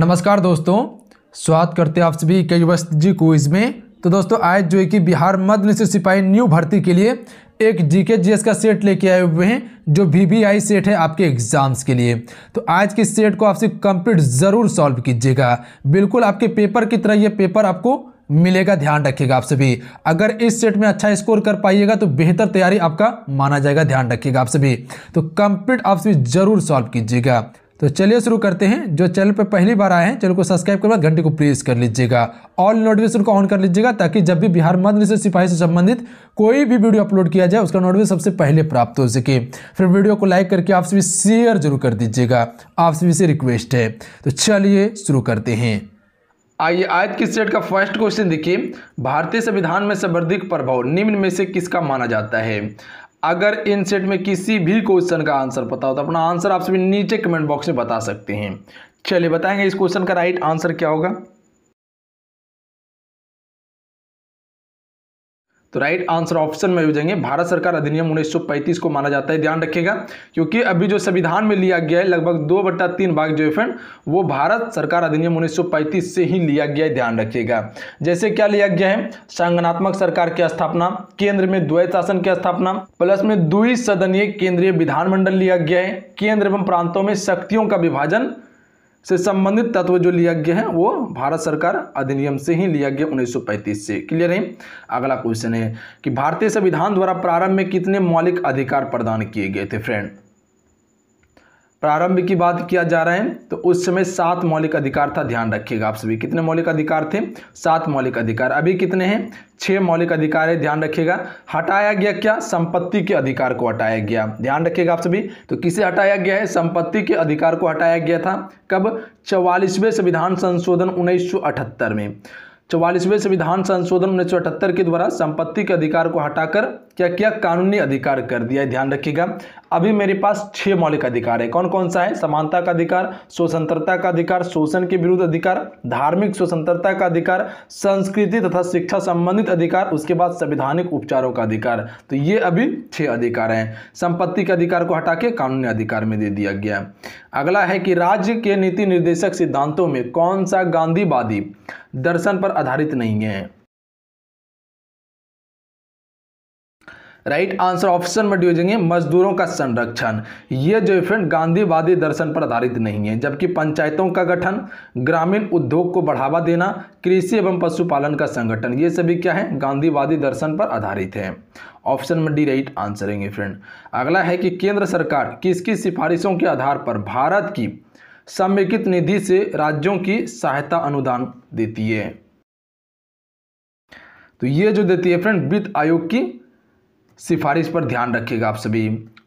नमस्कार दोस्तों स्वागत करते हैं आप सभी कई वस्त जी क्विज में तो दोस्तों आज जो है कि बिहार मध्य निश्चित सिपाही न्यू भर्ती के लिए एक जीके जीएस का सेट लेके आए हुए हैं जो वीवीआई सेट है आपके एग्जाम्स के लिए तो आज के सेट को आपसे कंप्लीट ज़रूर सॉल्व कीजिएगा बिल्कुल आपके पेपर की तरह ये पेपर आपको मिलेगा ध्यान रखिएगा आप सभी अगर इस सेट में अच्छा स्कोर कर पाइएगा तो बेहतर तैयारी आपका माना जाएगा ध्यान रखिएगा आप सभी तो कंप्लीट आप सभी ज़रूर सॉल्व कीजिएगा तो चलिए शुरू करते हैं जो चैनल पर पहली बार आए हैं चैनल को सब्सक्राइब करके घंटे को प्रेस कर लीजिएगा ऑल नोटिफिकेशन को ऑन कर लीजिएगा ताकि जब भी बिहार मध्य से सिपाही से संबंधित कोई भी वीडियो अपलोड किया जाए उसका नोटिफिकेशन सबसे पहले प्राप्त हो सके फिर वीडियो को लाइक करके आप सभी शेयर जरूर कर दीजिएगा आप सभी से रिक्वेस्ट है तो चलिए शुरू करते हैं आइए आज किस सेट का फर्स्ट क्वेश्चन देखिए भारतीय संविधान में सर्वाधिक प्रभाव निम्न में से किसका माना जाता है अगर इन सेट में किसी भी क्वेश्चन का आंसर पता हो तो अपना आंसर आप सभी नीचे कमेंट बॉक्स में बता सकते हैं चलिए बताएंगे इस क्वेश्चन का राइट आंसर क्या होगा तो राइट आंसर ऑप्शन में हो जाएंगे भारत सरकार अधिनियम 1935 को माना जाता है ध्यान रखिएगा क्योंकि अभी जो संविधान में लिया गया है लगभग दो बट्टा तीन भाग जो है वो भारत सरकार अधिनियम 1935 से ही लिया गया है ध्यान रखिएगा जैसे क्या लिया गया है संगनात्मक सरकार की स्थापना केंद्र में द्वैत शासन की स्थापना प्लस में द्वि सदनीय केंद्रीय विधानमंडल लिया गया है केंद्र एवं प्रांतों में शक्तियों का विभाजन से संबंधित तत्व जो लिया गया है वो भारत सरकार अधिनियम से ही लिया गया 1935 से क्लियर है अगला क्वेश्चन है कि भारतीय संविधान द्वारा प्रारंभ में कितने मौलिक अधिकार प्रदान किए गए थे फ्रेंड प्रारंभ की बात किया जा रहा है तो उस समय सात मौलिक अधिकार था ध्यान रखिएगा आप सभी कितने मौलिक अधिकार थे सात मौलिक अधिकार अभी कितने हैं छह मौलिक अधिकार है ध्यान रखिएगा हटाया गया क्या संपत्ति के अधिकार को हटाया गया ध्यान रखिएगा आप सभी तो किसे हटाया गया है संपत्ति के अधिकार को हटाया गया था कब चवालीसवें संविधान संशोधन उन्नीस में चौवालीसवें संविधान संशोधन उन्नीस के द्वारा संपत्ति के अधिकार को हटाकर क्या क्या कानूनी अधिकार कर दिया है ध्यान रखिएगा अभी मेरे पास छह मौलिक अधिकार है कौन कौन सा है समानता का अधिकार स्वतंत्रता का अधिकार शोषण के विरुद्ध अधिकार धार्मिक स्वतंत्रता का अधिकार संस्कृति तथा शिक्षा संबंधित अधिकार उसके बाद संविधानिक उपचारों का अधिकार तो ये अभी छह अधिकार हैं संपत्ति के अधिकार को हटा के कानूनी अधिकार में दे दिया गया अगला है कि राज्य के नीति निर्देशक सिद्धांतों में कौन सा गांधीवादी दर्शन पर आधारित नहीं है राइट आंसर ऑप्शन में डी हो जाएंगे मजदूरों का संरक्षण ये जो फ्रेंड गांधीवादी दर्शन पर आधारित नहीं है जबकि पंचायतों का गठन ग्रामीण उद्योग को बढ़ावा देना कृषि एवं पशुपालन का संगठन ये सभी क्या है गांधीवादी दर्शन पर आधारित है ऑप्शन में डी राइट आंसर है फ्रेंड अगला है कि केंद्र सरकार किसकी सिफारिशों के आधार पर भारत की समेकित निधि से राज्यों की सहायता अनुदान देती है तो ये जो देती है फ्रेंड वित्त आयोग की सिफारिश पर ध्यान रखिएगा आप सभी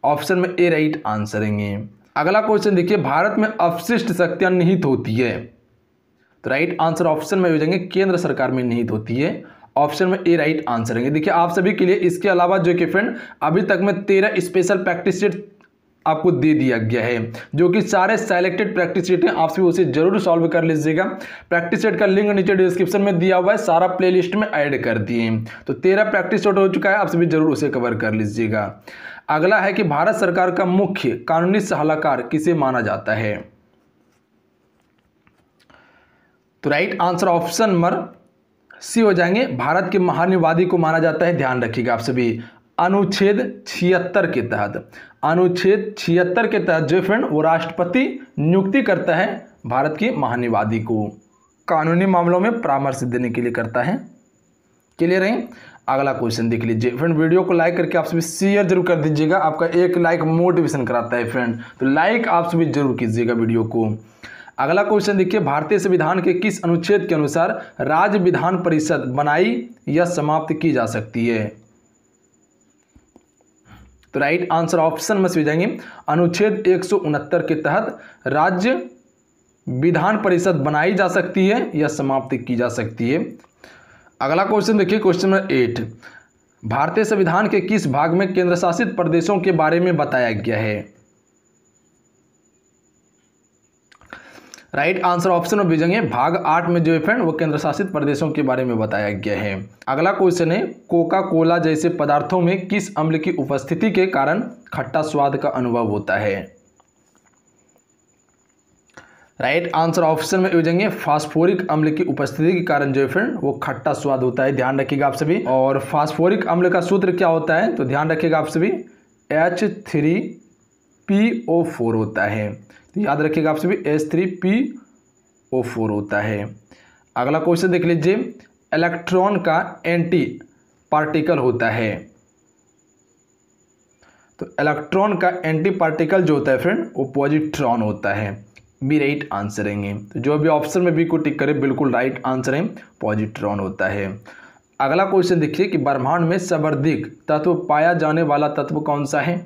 ऑप्शन में ए राइट आंसर अगला क्वेश्चन देखिए भारत में अवशिष्ट शक्तियां निहित होती है तो राइट आंसर ऑप्शन में हो जाएंगे केंद्र सरकार में निहित होती है ऑप्शन में ए राइट आंसर है देखिए आप सभी के लिए इसके अलावा जो कि फ्रेंड अभी तक मैं तेरह स्पेशल प्रैक्टिस सेट आपको दे दिया गया है जो कि सारे सेलेक्टेड प्रैक्टिस सेट हैं आप भी उसे जरूर सॉल्व कर लीजिएगा प्रैक्टिस सेट का लिंक नीचे डिस्क्रिप्शन में दिया हुआ है सारा प्लेलिस्ट में ऐड कर दिए तो तेरह प्रैक्टिस सेट हो चुका है आप सभी जरूर उसे कवर कर लीजिएगा अगला है कि भारत सरकार का मुख्य कानूनी सलाहकार किसे माना जाता है तो right answer option number C हो जाएंगे भारत के महानिवादी को माना जाता है ध्यान रखिएगा आप सभी अनुच्छेद छिहत्तर के तहत अनुच्छेद छिहत्तर के तहत जो फ्रेंड वो राष्ट्रपति नियुक्ति करता है भारत के महानिवादी को कानूनी मामलों में परामर्श देने के लिए करता है क्लियर है अगला क्वेश्चन देख लीजिए फ्रेंड वीडियो को लाइक करके आप सभी शेयर जरूर कर दीजिएगा आपका एक लाइक मोटिवेशन कराता है फ्रेंड तो लाइक आप सभी जरूर कीजिएगा वीडियो को अगला क्वेश्चन देखिए भारतीय संविधान के किस अनुच्छेद के अनुसार राज्य विधान परिषद बनाई या समाप्त की जा सकती है तो राइट आंसर ऑप्शन में से जाएंगे अनुच्छेद एक के तहत राज्य विधान परिषद बनाई जा सकती है या समाप्त की जा सकती है अगला क्वेश्चन देखिए क्वेश्चन नंबर एट भारतीय संविधान के किस भाग में केंद्र शासित प्रदेशों के बारे में बताया गया है राइट आंसर ऑप्शन में भेजेंगे भाग आठ में जो है फ्रेंड वो केंद्र शासित प्रदेशों के बारे में बताया गया है अगला क्वेश्चन है कोका कोला जैसे पदार्थों में किस अम्ल की उपस्थिति के कारण खट्टा स्वाद का अनुभव होता है राइट आंसर ऑप्शन में भेजेंगे फास्फोरिक अम्ल की उपस्थिति के कारण जो है फ्रेंड वो खट्टा स्वाद होता है ध्यान रखिएगा आप सभी और फास्फोरिक अम्ल का सूत्र क्या होता है तो ध्यान रखिएगा आप सभी एच थ्री फोर होता है तो याद रखिएगा आपसे भी S three P O four होता है अगला क्वेश्चन देख लीजिए इलेक्ट्रॉन का एंटी पार्टिकल होता है तो इलेक्ट्रॉन का एंटी पार्टिकल जो होता है फ्रेंड वो पॉजिट्रॉन होता है बी राइट आंसर रहेंगे तो जो भी ऑप्शन में बी को टिक करें बिल्कुल राइट आंसर है पॉजिट्रॉन होता है अगला क्वेश्चन देखिए कि ब्रह्मांड में सर्वाधिक तत्व पाया जाने वाला तत्व कौन सा है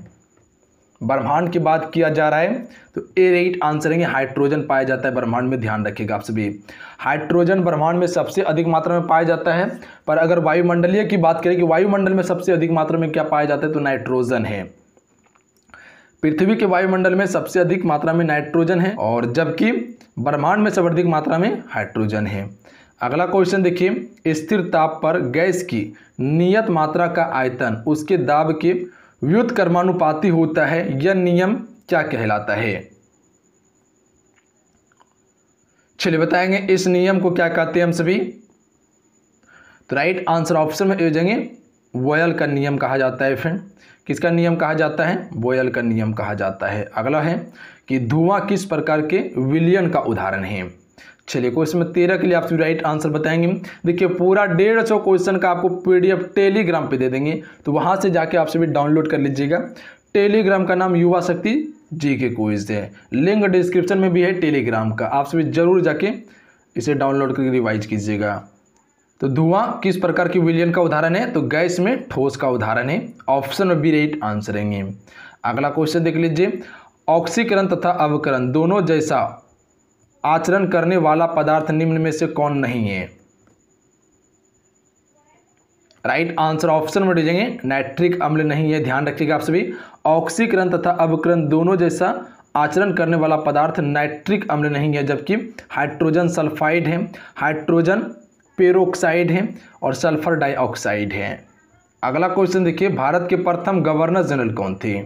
ब्रह्मांड की बात किया जा रहा है तो ए रेट आंसर है हाइड्रोजन पाया जाता है ब्रह्मांड में ध्यान रखिएगा आप सभी हाइड्रोजन ब्रह्मांड में सबसे अधिक मात्रा में पाया जाता है पर अगर वायुमंडलीय की बात करें कि वायुमंडल में सबसे अधिक मात्रा में क्या पाया जाता है तो नाइट्रोजन है पृथ्वी के वायुमंडल में सबसे अधिक मात्रा में नाइट्रोजन है और जबकि ब्रह्मांड में सबसे अधिक मात्रा में हाइड्रोजन है अगला क्वेश्चन देखिए स्थिर ताप पर गैस की नियत मात्रा का आयतन उसके दाब के व्युत कर्मानुपाती होता है यह नियम क्या कहलाता है चलिए बताएंगे इस नियम को क्या कहते हैं हम सभी तो राइट आंसर ऑप्शन में योजेंगे वोयल का नियम कहा जाता है फ्रेंड किसका नियम कहा जाता है बोयल का नियम कहा जाता है अगला है कि धुआं किस प्रकार के विलियन का उदाहरण है चलिए क्वेश्चन में तेरह के लिए आप राइट आंसर बताएंगे देखिए पूरा डेढ़ सौ क्वेश्चन का आपको पीडीएफ टेलीग्राम पे दे देंगे तो वहाँ से जाके आप सभी डाउनलोड कर लीजिएगा टेलीग्राम का नाम युवा शक्ति जी के क्विज है लिंक डिस्क्रिप्शन में भी है टेलीग्राम का आप सभी जरूर जाके इसे डाउनलोड करके रिवाइज कीजिएगा तो धुआं किस प्रकार की विलियन का उदाहरण है तो गैस में ठोस का उदाहरण है ऑप्शन में भी राइट आंसर अगला क्वेश्चन देख लीजिए ऑक्सीकरण तथा अवकरण दोनों जैसा आचरण करने वाला पदार्थ निम्न में से कौन नहीं है राइट आंसर ऑप्शन में दीजिएंगे नाइट्रिक अम्ल नहीं है ध्यान रखिएगा आप सभी ऑक्सीकरण तथा अवकरण दोनों जैसा आचरण करने वाला पदार्थ नाइट्रिक अम्ल नहीं है जबकि हाइड्रोजन सल्फाइड है हाइड्रोजन पेरोक्साइड है और सल्फर डाइऑक्साइड है अगला क्वेश्चन देखिए भारत के प्रथम गवर्नर जनरल कौन थे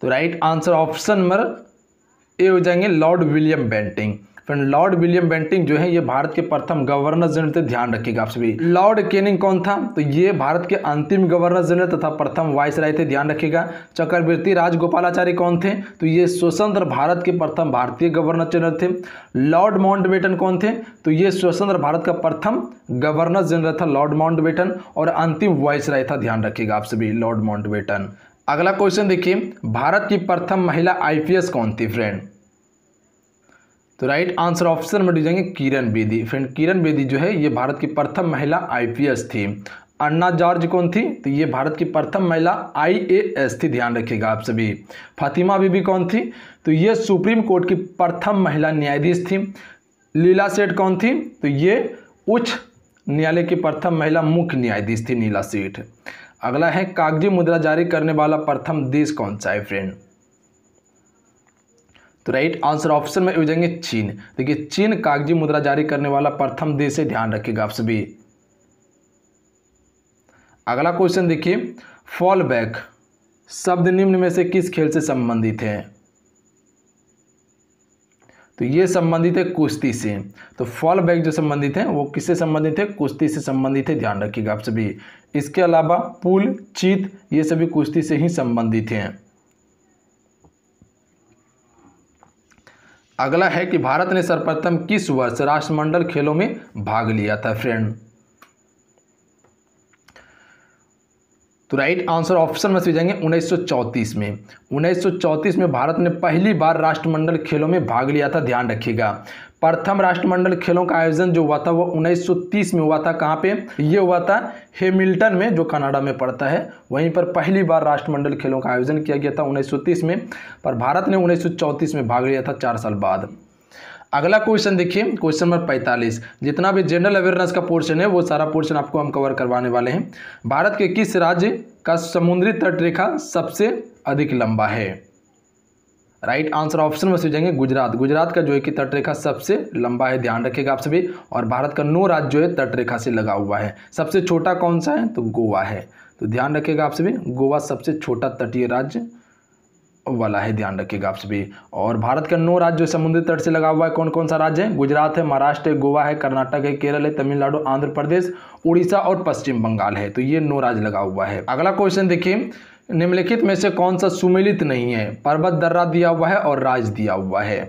तो राइट आंसर ऑप्शन नंबर ये हो जाएंगे Lord William Bentinck friend Lord William Bentinck जो है ये भारत के प्रथम गवर्नर जनरल थे ध्यान रखिएगा आप सभी लॉर्ड केनिंग कौन था तो ये भारत के अंतिम गवर्नर जनरल तथा प्रथम वाइस राय थे ध्यान रखिएगा चक्रवर्ती राजगोपालाचार्य कौन थे तो ये स्वतंत्र भारत के प्रथम भारतीय गवर्नर जनरल थे लॉर्ड माउंटबेटन कौन थे तो ये स्वतंत्र भारत का प्रथम गवर्नर जनरल था लॉर्ड माउंटबेटन और अंतिम वाइस राय था ध्यान रखिएगा आप सभी लॉर्ड माउंट अगला क्वेश्चन देखिए भारत की प्रथम महिला आईपीएस कौन थी फ्रेंड तो राइट आंसर ऑप्शन में जाएंगे किरण बेदी फ्रेंड किरण बेदी जो है ये भारत की प्रथम महिला आईपीएस थी अन्ना जॉर्ज कौन थी तो ये भारत की प्रथम महिला आईएएस थी ध्यान रखिएगा आप सभी फातिमा बीबी कौन थी तो ये सुप्रीम कोर्ट की प्रथम महिला न्यायाधीश थी लीला सेठ कौन थी तो ये उच्च न्यायालय की प्रथम महिला मुख्य न्यायाधीश थी नीला सेठ अगला है कागजी मुद्रा जारी करने वाला प्रथम देश कौन सा है फ्रेंड तो राइट आंसर ऑप्शन में जाएंगे चीन देखिए चीन कागजी मुद्रा जारी करने वाला प्रथम देश है ध्यान रखिएगा आप सभी अगला क्वेश्चन देखिए फॉल बैक शब्द निम्न में से किस खेल से संबंधित है तो ये संबंधित है कुश्ती से तो फॉल बैक जो संबंधित है वो किससे संबंधित है कुश्ती से संबंधित है ध्यान रखिएगा आप सभी इसके अलावा पुल चीत ये सभी कुश्ती से ही संबंधित हैं अगला है कि भारत ने सर्वप्रथम किस वर्ष राष्ट्रमंडल खेलों में भाग लिया था फ्रेंड तो राइट आंसर ऑप्शन में से जाएंगे 1934 में 1934 में भारत ने पहली बार राष्ट्रमंडल खेलों में भाग लिया था ध्यान रखिएगा प्रथम राष्ट्रमंडल खेलों का आयोजन जो हुआ था वो 1930 में हुआ था कहाँ पे ये हुआ था हेमिल्टन में जो कनाडा में पड़ता है वहीं पर पहली बार राष्ट्रमंडल खेलों का आयोजन किया गया था 1930 में पर भारत ने 1934 में भाग लिया था चार साल बाद अगला क्वेश्चन देखिए क्वेश्चन नंबर पैंतालीस जितना भी जनरल अवेयरनेस का पोर्शन है वो सारा पोर्शन आपको हम कवर करवाने वाले हैं भारत के किस राज्य का समुद्री तट रेखा सबसे अधिक लंबा है राइट आंसर ऑप्शन में जाएंगे गुजरात गुजरात का जो है कि तटरेखा सबसे लंबा है ध्यान रखिएगा आप सभी और भारत का नौ राज्य जो है तटरेखा से लगा हुआ है सबसे छोटा कौन सा है तो गोवा है तो ध्यान रखिएगा आप सभी गोवा सबसे छोटा तटीय राज्य वाला है ध्यान रखिएगा आप सभी और भारत के नौ राज्य समुद्री तट से लगा हुआ है कौन कौन सा राज्य है गुजरात है महाराष्ट्र है गोवा है कर्नाटक है केरल है तमिलनाडु आंध्र प्रदेश उड़ीसा और पश्चिम बंगाल है तो ये नौ राज्य लगा हुआ है अगला क्वेश्चन देखिए निम्नलिखित में से कौन सा सुमिलित नहीं है पर्वत दर्रा दिया हुआ है और राज दिया हुआ है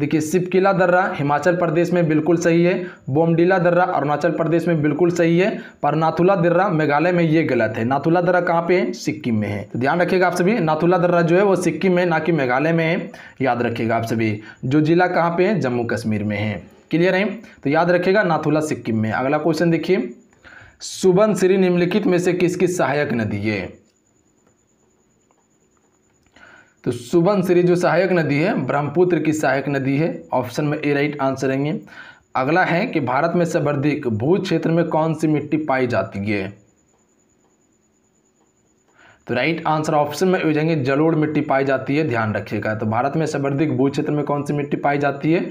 देखिए सिपकिला दर्रा हिमाचल प्रदेश में बिल्कुल सही है बोमडीला दर्रा अरुणाचल प्रदेश में बिल्कुल सही है पर नाथुला दर्रा मेघालय में ये गलत है नाथुला दर्रा कहाँ पे है सिक्किम में है तो ध्यान रखिएगा आप सभी नाथुला दर्रा जो है वो सिक्किम में ना कि मेघालय में है याद रखिएगा आप सभी जो जिला कहाँ पे है जम्मू कश्मीर में है क्लियर है तो याद रखिएगा नाथुला सिक्किम में अगला क्वेश्चन देखिए सुबन श्री निम्नलिखित में से किसकी सहायक नदी है तो सुबनश्री जो सहायक नदी है ब्रह्मपुत्र की सहायक नदी है ऑप्शन में ए राइट आंसर रहेंगे अगला है कि भारत में सर्वाधिक भू क्षेत्र में कौन सी मिट्टी पाई जाती है तो राइट आंसर ऑप्शन में हो जाएंगे जलोड़ मिट्टी पाई जाती है ध्यान रखिएगा तो भारत में सर्वाधिक भू क्षेत्र में कौन सी मिट्टी पाई जाती है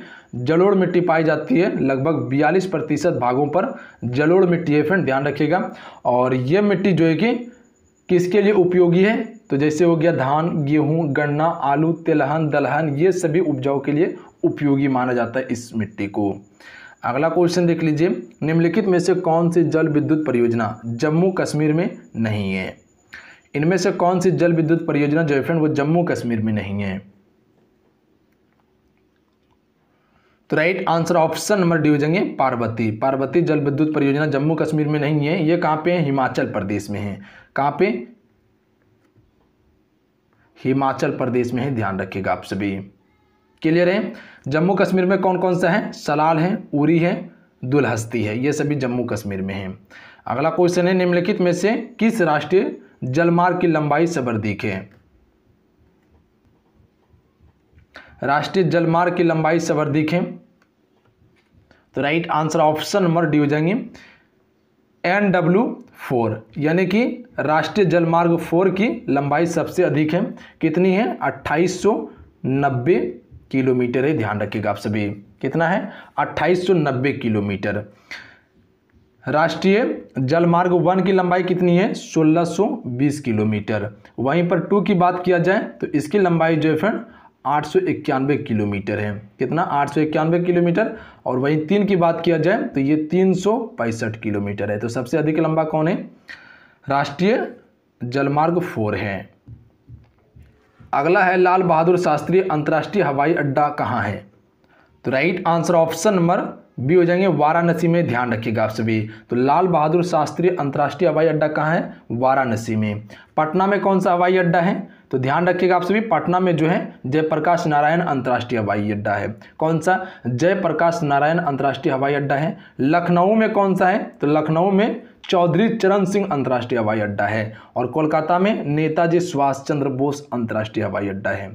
जलोड़ मिट्टी पाई जाती है लगभग बयालीस प्रतिशत भागों पर जलोड़ मिट्टी है फ्रेंड ध्यान रखिएगा और यह मिट्टी जो है कि किसके लिए उपयोगी है तो जैसे हो गया धान गेहूं गन्ना आलू तिलहन दलहन ये सभी उपजाऊ के लिए उपयोगी माना जाता है इस मिट्टी को अगला क्वेश्चन देख लीजिए निम्नलिखित में से कौन सी जल विद्युत परियोजना जम्मू कश्मीर में नहीं है इनमें से कौन सी जल विद्युत परियोजना जो फ्रेंड वो जम्मू कश्मीर में नहीं है तो right answer option number D हो जाएंगे पार्वती पार्वती जल विद्युत परियोजना जम्मू कश्मीर में नहीं है ये कहाँ पे है हिमाचल प्रदेश में है कहाँ पे हिमाचल प्रदेश में है ध्यान रखिएगा आप सभी क्लियर है जम्मू कश्मीर में कौन कौन सा है सलाल है उरी है दुलहस्ती है ये सभी जम्मू कश्मीर में है अगला क्वेश्चन है निम्नलिखित में से किस राष्ट्रीय जलमार्ग की लंबाई सर्वाधिक है राष्ट्रीय जलमार्ग की लंबाई सर्वाधिक है तो right answer option number D हो जाएंगे एन डब्ल्यू फोर यानी कि राष्ट्रीय जलमार्ग फोर की लंबाई सबसे अधिक है कितनी है अट्ठाईस किलोमीटर है ध्यान रखिएगा आप सभी कितना है अट्ठाईस किलोमीटर राष्ट्रीय जलमार्ग वन की लंबाई कितनी है 1620 किलोमीटर वहीं पर टू की बात किया जाए तो इसकी लंबाई जो है फ्रेंड आठ किलोमीटर है कितना आठ किलोमीटर और वहीं तीन की बात किया जाए तो ये तीन किलोमीटर है तो सबसे अधिक लंबा कौन है राष्ट्रीय जलमार्ग फोर है अगला है लाल बहादुर शास्त्री अंतर्राष्ट्रीय हवाई अड्डा कहाँ है तो right answer option number B हो जाएंगे वाराणसी में ध्यान रखिएगा आप सभी तो लाल बहादुर शास्त्री अंतर्राष्ट्रीय हवाई अड्डा कहाँ है वाराणसी में पटना में कौन सा हवाई अड्डा है तो ध्यान रखिएगा आप सभी पटना में जो है जयप्रकाश नारायण अंतर्राष्ट्रीय हवाई अड्डा है कौन सा जयप्रकाश नारायण अंतर्राष्ट्रीय हवाई अड्डा है लखनऊ में कौन सा है तो लखनऊ में चौधरी चरण सिंह अंतर्राष्ट्रीय हवाई अड्डा है और कोलकाता में नेताजी सुभाष चंद्र बोस अंतर्राष्ट्रीय हवाई अड्डा है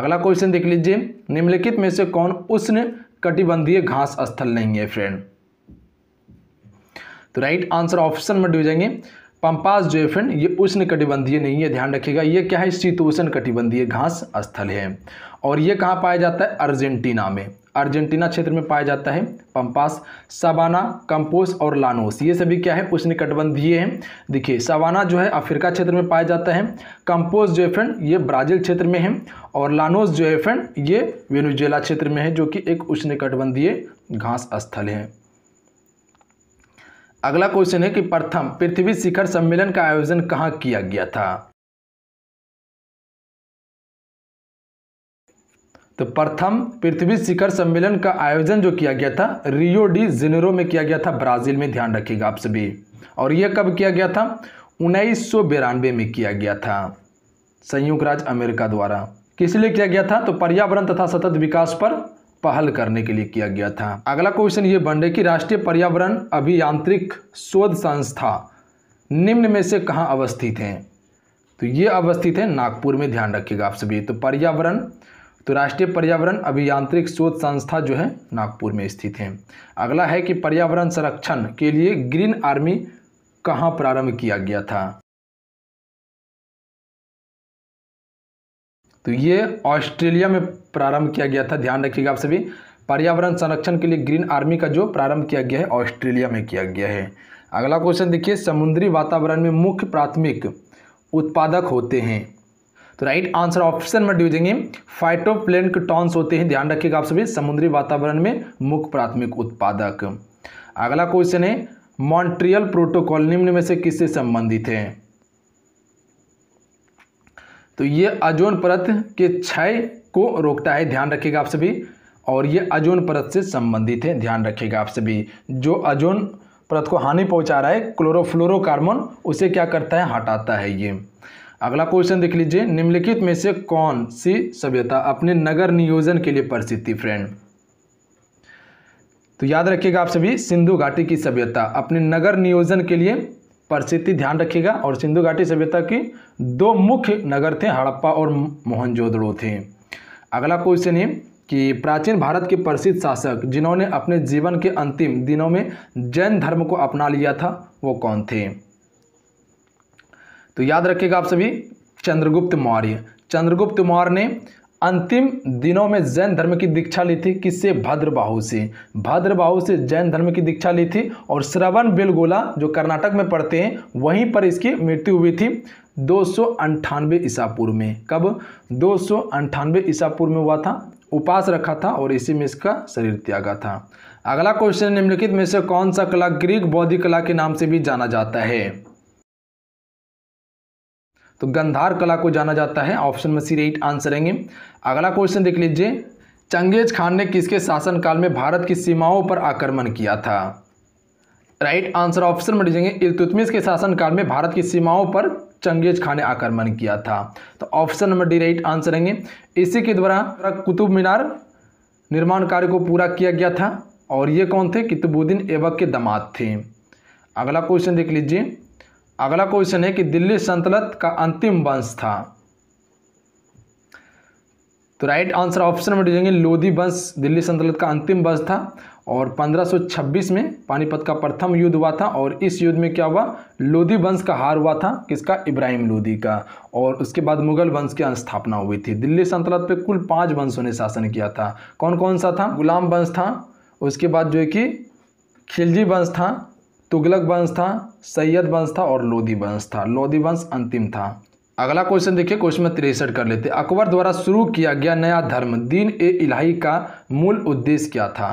अगला क्वेश्चन देख लीजिए निम्नलिखित में से कौन उष्ण कटिबंधीय घास स्थल नहीं है फ्रेंड तो राइट आंसर ऑप्शन में डूब जाएंगे पंपास जोएफिन ये उष्ण कटिबंधीय नहीं है ध्यान रखिएगा ये क्या है शीतोष्ण कटिबंधीय घास स्थल है और ये कहाँ पाया जाता है अर्जेंटीना में अर्जेंटीना क्षेत्र में पाया जाता है पंपास सवाना कंपोस और लानोस ये सभी क्या है उष्ण कटिबंधीय हैं देखिए सवाना जो है अफ्रीका क्षेत्र में पाया जाता है कंपोस जोएफेन ये ब्राज़ील क्षेत्र में है और लानोस जोएफेन ये वेनुजेला क्षेत्र में है जो कि एक उष्ण कटिबंधीय घास स्थल है अगला क्वेश्चन है कि प्रथम पृथ्वी शिखर सम्मेलन का आयोजन कहाँ किया गया था तो प्रथम पृथ्वी शिखर सम्मेलन का आयोजन जो किया गया था रियो डी जेनेरो में किया गया था ब्राजील में ध्यान रखिएगा आप सभी और यह कब किया गया था उन्नीस में किया गया था संयुक्त राज्य अमेरिका द्वारा किस लिए किया गया था तो पर्यावरण तथा सतत विकास पर पहल करने के लिए किया गया था अगला क्वेश्चन ये बन रहा है कि राष्ट्रीय पर्यावरण अभियांत्रिक शोध संस्था निम्न में से कहाँ अवस्थित हैं तो ये अवस्थित है नागपुर में ध्यान रखिएगा आप सभी तो पर्यावरण तो राष्ट्रीय पर्यावरण अभियांत्रिक शोध संस्था जो है नागपुर में स्थित है अगला है कि पर्यावरण संरक्षण के लिए ग्रीन आर्मी कहाँ प्रारंभ किया गया था तो ये ऑस्ट्रेलिया में प्रारंभ किया गया था ध्यान रखिएगा आप सभी पर्यावरण संरक्षण के लिए ग्रीन आर्मी का जो प्रारंभ किया गया है ऑस्ट्रेलिया में किया गया है अगला क्वेश्चन देखिए समुद्री वातावरण में मुख्य प्राथमिक उत्पादक होते हैं तो राइट आंसर ऑप्शन में देंगे फाइटोप्लेन टॉन्स होते हैं ध्यान रखिएगा आप सभी समुद्री वातावरण में मुख्य प्राथमिक उत्पादक अगला क्वेश्चन है मॉन्ट्रियल प्रोटोकॉल निम्न में से किससे संबंधित है तो ये अजोन परत के क्षय को रोकता है ध्यान रखिएगा आप सभी और ये अजोन परत से संबंधित है ध्यान रखिएगा आप सभी जो अजोन परत को हानि पहुंचा रहा है क्लोरोफ्लोरोकार्बन उसे क्या करता है हटाता है ये अगला क्वेश्चन देख लीजिए निम्नलिखित में से कौन सी सभ्यता अपने नगर नियोजन के लिए प्रसिद्ध थी फ्रेंड तो याद रखिएगा आप सभी सिंधु घाटी की सभ्यता अपने नगर नियोजन के लिए परिस्थिति ध्यान रखिएगा और सिंधु घाटी सभ्यता के दो मुख्य नगर थे हड़प्पा और मोहनजोदड़ो थे अगला क्वेश्चन है कि प्राचीन भारत के प्रसिद्ध शासक जिन्होंने अपने जीवन के अंतिम दिनों में जैन धर्म को अपना लिया था वो कौन थे तो याद रखिएगा आप सभी चंद्रगुप्त मौर्य चंद्रगुप्त मौर्य ने अंतिम दिनों में जैन धर्म की दीक्षा ली थी किससे भद्रबाहु से भद्रबाहु से जैन धर्म की दीक्षा ली थी और श्रवण बेलगोला जो कर्नाटक में पड़ते हैं वहीं पर इसकी मृत्यु हुई थी दो सौ ईसा पूर्व में कब दो सौ ईसा पूर्व में हुआ था उपास रखा था और इसी में इसका शरीर त्यागा था अगला क्वेश्चन निम्नलिखित में से कौन सा कला ग्रीक बौद्धिक कला के नाम से भी जाना जाता है तो गंधार कला को जाना जाता है option number C right answer रहेंगे अगला क्वेश्चन देख लीजिए चंगेज खान ने किसके शासनकाल में भारत की सीमाओं पर आक्रमण किया था राइट आंसर ऑप्शन में दीजिएंगे इलतुतमिस के शासनकाल में भारत की सीमाओं पर चंगेज खान ने आक्रमण किया था तो option number D right answer आएंगे इसी के द्वारा कुतुब मीनार निर्माण कार्य को पूरा किया गया था और ये कौन थे कितुबुद्दीन एबक के दामाद थे अगला क्वेश्चन देख लीजिए अगला क्वेश्चन है कि दिल्ली संतलत का अंतिम वंश था तो राइट आंसर ऑप्शन में देंगे लोधी वंश दिल्ली संतलत का अंतिम वंश था और 1526 में पानीपत का प्रथम युद्ध हुआ था और इस युद्ध में क्या हुआ लोधी वंश का हार हुआ था किसका इब्राहिम लोधी का और उसके बाद मुगल वंश की स्थापना हुई थी दिल्ली संतलत पे कुल पांच वंशों ने शासन किया था कौन कौन सा था गुलाम वंश था उसके बाद जो है कि खिलजी वंश था तुगलक वंश था सैयद वंश था और लोधी वंश था लोधी वंश अंतिम था अगला क्वेश्चन देखिए क्वेश्चन में तिरसठ कर लेते अकबर द्वारा शुरू किया गया नया धर्म दीन ए इलाही का मूल उद्देश्य क्या था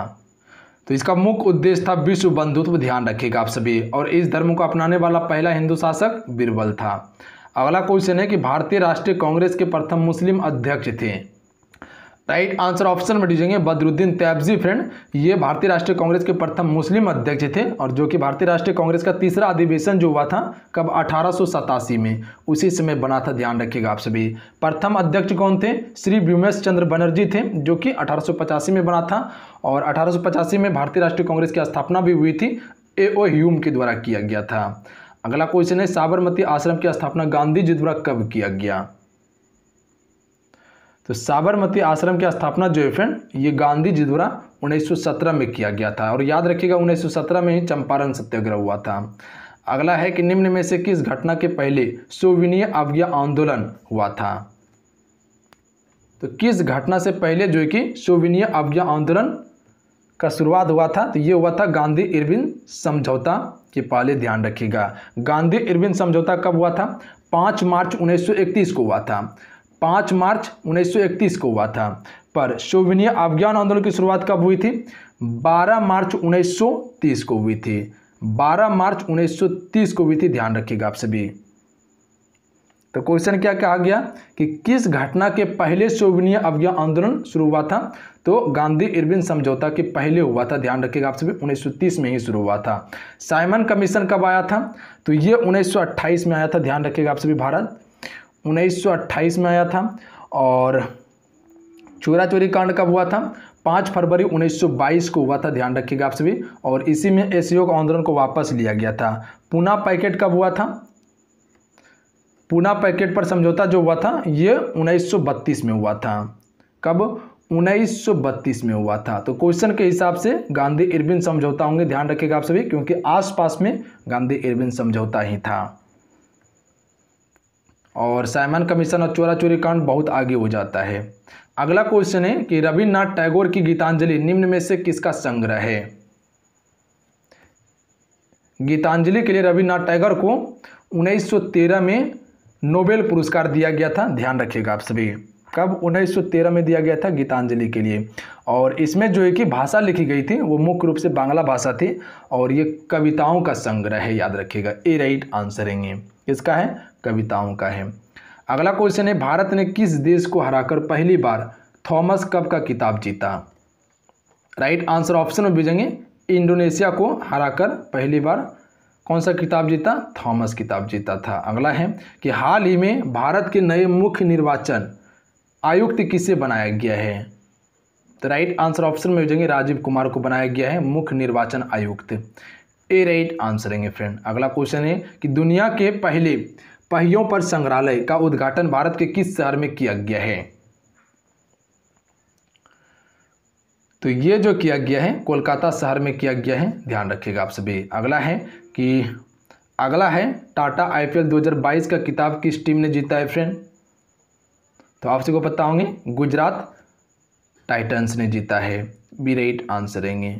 तो इसका मुख्य उद्देश्य था विश्व बंधुत्व ध्यान रखेगा आप सभी और इस धर्म को अपनाने वाला पहला हिंदू शासक बीरबल था अगला क्वेश्चन है कि भारतीय राष्ट्रीय कांग्रेस के प्रथम मुस्लिम अध्यक्ष थे राइट आंसर ऑप्शन में डीजेंगे बदरुद्दीन तैबजी फ्रेंड ये भारतीय राष्ट्रीय कांग्रेस के प्रथम मुस्लिम अध्यक्ष थे और जो कि भारतीय राष्ट्रीय कांग्रेस का तीसरा अधिवेशन जो हुआ था कब अठारह में उसी समय बना था ध्यान रखिएगा आप सभी प्रथम अध्यक्ष कौन थे श्री व्यूमेश चंद्र बनर्जी थे जो कि अठारह में बना था और अठारह में भारतीय राष्ट्रीय कांग्रेस की स्थापना भी हुई थी ए ओ ह्यूम के द्वारा किया गया था अगला क्वेश्चन है साबरमती आश्रम की स्थापना गांधी जी द्वारा कब किया गया तो साबरमती आश्रम की स्थापना जो है फ्रेंड ये गांधी जी द्वारा 1917 में किया गया था और याद रखिएगा 1917 में ही चंपारण सत्याग्रह हुआ था अगला है कि निम्न में से किस घटना के पहले सोविनीय अवज्ञा आंदोलन हुआ था तो किस घटना से पहले जो है कि सोविनीय अवज्ञा आंदोलन का शुरुआत हुआ था तो ये हुआ था गांधी इरविन समझौता के पहले ध्यान रखिएगा गांधी इरविन समझौता कब हुआ था पाँच मार्च उन्नीस को हुआ था पाँच मार्च 1931 को हुआ था पर शोभनीय अफगान आंदोलन की शुरुआत कब हुई थी 12 मार्च 1930 को हुई थी 12 मार्च 1930 को हुई थी ध्यान रखिएगा आप सभी तो क्वेश्चन क्या कहा गया कि किस घटना के पहले शोभनीय अफगान आंदोलन शुरू हुआ था तो गांधी इरविन समझौता के पहले हुआ था ध्यान रखिएगा आप सभी 1930 में ही शुरू हुआ था साइमन कमीशन कब आया था तो ये 1928 में आया था ध्यान रखिएगा आप सभी भारत उन्नीस में आया था और चोरा चोरी कांड कब हुआ था पाँच फरवरी 1922 को हुआ था ध्यान रखिएगा आप सभी और इसी में एसईओ के आंदोलन को वापस लिया गया था पूना पैकेट कब हुआ था पूना पैकेट पर समझौता जो हुआ था ये 1932 में हुआ था कब 1932 में हुआ था तो क्वेश्चन के हिसाब से गांधी इरविन समझौता होंगे ध्यान रखिएगा आप सभी क्योंकि आसपास में गांधी इरविन समझौता ही था और साइमन कमीशन और चोरा चोरी कांड बहुत आगे हो जाता है अगला क्वेश्चन है कि रविन्द्रनाथ टैगोर की गीतांजलि निम्न में से किसका संग्रह है गीतांजलि के लिए रविन्द्रनाथ टैगोर को 1913 में नोबेल पुरस्कार दिया गया था ध्यान रखिएगा आप सभी कब 1913 में दिया गया था गीतांजलि के लिए और इसमें जो है कि भाषा लिखी गई थी वो मुख्य रूप से बांग्ला भाषा थी और ये कविताओं का संग्रह है याद रखिएगा ए राइट आंसर इसका है कविताओं का है अगला क्वेश्चन है भारत ने किस देश को हराकर पहली बार थॉमस कप का किताब जीता राइट आंसर ऑप्शन में भेजेंगे इंडोनेशिया को हराकर पहली बार कौन सा किताब जीता थॉमस किताब जीता था अगला है कि हाल ही में भारत के नए मुख्य निर्वाचन आयुक्त किसे बनाया गया है तो राइट आंसर ऑप्शन में भेजेंगे राजीव कुमार को बनाया गया है मुख्य निर्वाचन आयुक्त ए राइट आंसर है फ्रेंड अगला क्वेश्चन है कि दुनिया के पहले पहियों पर संग्रहालय का उद्घाटन भारत के किस शहर में किया गया है तो ये जो किया गया है कोलकाता शहर में किया गया है ध्यान रखिएगा आप सभी अगला है कि अगला है टाटा आईपीएल 2022 का किताब किस टीम ने जीता है फ्रेंड तो आप सबको पता होंगे गुजरात टाइटंस ने जीता है बी राइट आंसर रहेंगे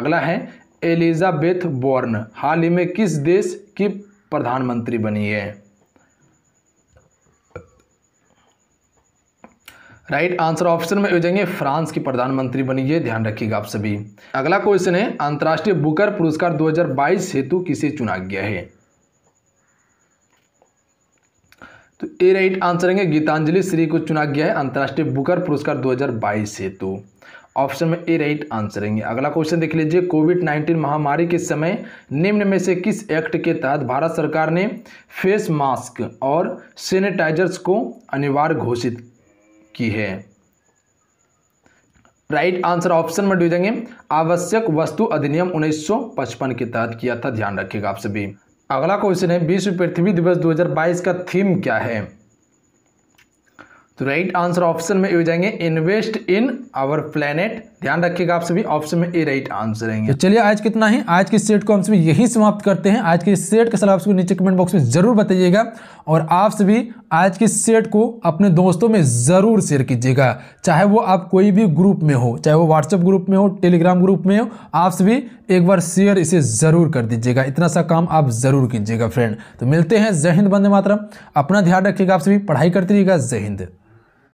अगला है एलिजाबेथ बोर्न हाल ही में किस देश की प्रधानमंत्री बनी है राइट आंसर ऑप्शन में हो जाएंगे फ्रांस की प्रधानमंत्री बनी है ध्यान रखिएगा आप सभी अगला क्वेश्चन है अंतर्राष्ट्रीय बुकर पुरस्कार 2022 हेतु किसे चुना गया है तो ए राइट आंसर है गीतांजलि श्री को चुना गया है अंतर्राष्ट्रीय बुकर पुरस्कार 2022 हेतु ऑप्शन में ए राइट आंसर है अगला क्वेश्चन देख लीजिए कोविड 19 महामारी के समय निम्न में से किस एक्ट के तहत भारत सरकार ने फेस मास्क और सैनिटाइजर्स को अनिवार्य घोषित की है राइट आंसर ऑप्शन में दे देंगे आवश्यक वस्तु अधिनियम 1955 के तहत किया था ध्यान रखिएगा आप सभी अगला क्वेश्चन है विश्व पृथ्वी दिवस 2022 का थीम क्या है तो राइट आंसर ऑप्शन में हो जाएंगे इन्वेस्ट इन आवर प्लेनेट ध्यान रखिएगा आप सभी ऑप्शन में ए राइट आंसर रहेंगे तो चलिए आज कितना ही आज के सेट को हम सभी यही समाप्त करते हैं आज के सेट के सलाह आप सभी नीचे कमेंट बॉक्स में जरूर बताइएगा और आप सभी आज के सेट को अपने दोस्तों में ज़रूर शेयर कीजिएगा चाहे वो आप कोई भी ग्रुप में हो चाहे वो व्हाट्सएप ग्रुप में हो टेलीग्राम ग्रुप में हो आप सभी एक बार शेयर इसे ज़रूर कर दीजिएगा इतना सा काम आप ज़रूर कीजिएगा फ्रेंड तो मिलते हैं जय हिंद बंदे मातरम अपना ध्यान रखिएगा आप सभी पढ़ाई करते रहिएगा जय हिंद